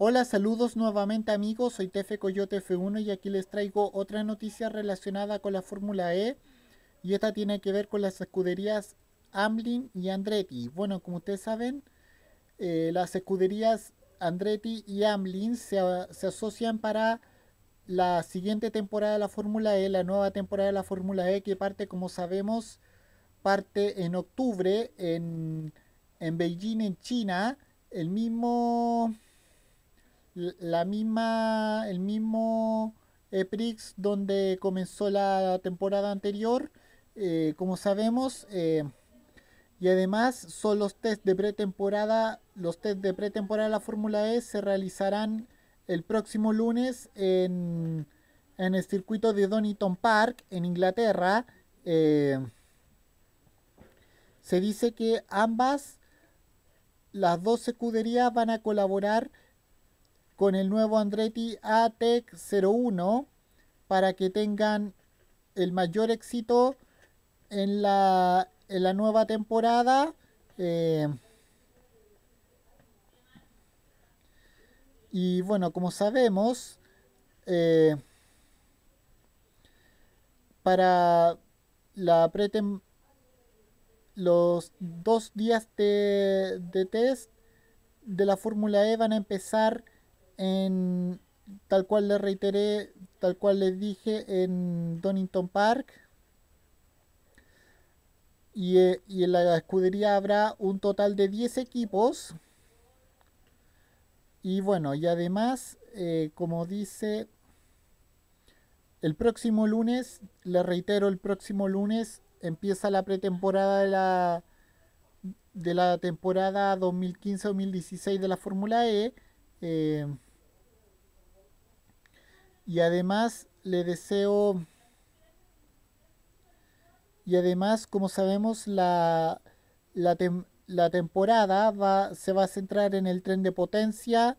Hola, saludos nuevamente amigos, soy Tefe Coyote F1 y aquí les traigo otra noticia relacionada con la Fórmula E y esta tiene que ver con las escuderías Amblin y Andretti. Bueno, como ustedes saben, eh, las escuderías Andretti y Amblin se, asocian para la siguiente temporada de la Fórmula E, la nueva temporada de la Fórmula E que parte, como sabemos, parte en octubre en, en Beijing, en China, el mismo la misma, el mismo EPRIX donde comenzó la temporada anterior, eh, como sabemos. Eh, y además son los test de pretemporada, los test de pretemporada de la Fórmula E se realizarán el próximo lunes en, en el circuito de Donington Park, en Inglaterra. Eh, se dice que ambas las dos escuderías van a colaborar con el nuevo Andretti ATEC 01 para que tengan el mayor éxito en la, en la nueva temporada. Eh, y bueno, como sabemos, eh, para la pretem los dos días de, de test de la Fórmula E van a empezar en, tal cual le reiteré, tal cual les dije en Donington Park. Eh, y, en la escudería habrá un total de 10 equipos. Y bueno, y además, eh, como dice, el próximo lunes, le reitero, el próximo lunes empieza la pretemporada de la, de la temporada 2015-2016 de la Fórmula E. Eh, y además le deseo... Y además, como sabemos, la, temporada se va a centrar en el tren de potencia,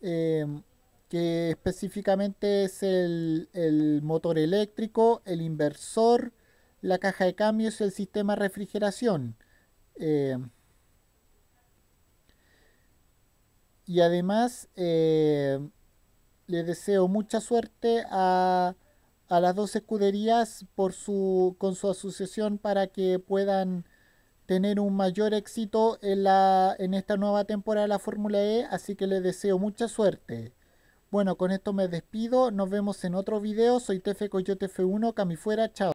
em, que específicamente es el, motor eléctrico, el inversor, la caja de cambios y el sistema de refrigeración. Em, y además em, le deseo mucha suerte a, las dos escuderías por su, con su asociación para que puedan tener un mayor éxito en, la, en esta nueva temporada de la Fórmula E, así que les deseo mucha suerte. Bueno, con esto me despido, nos vemos en otro video, soy Tefe Coyote F1, Camifuera, chao.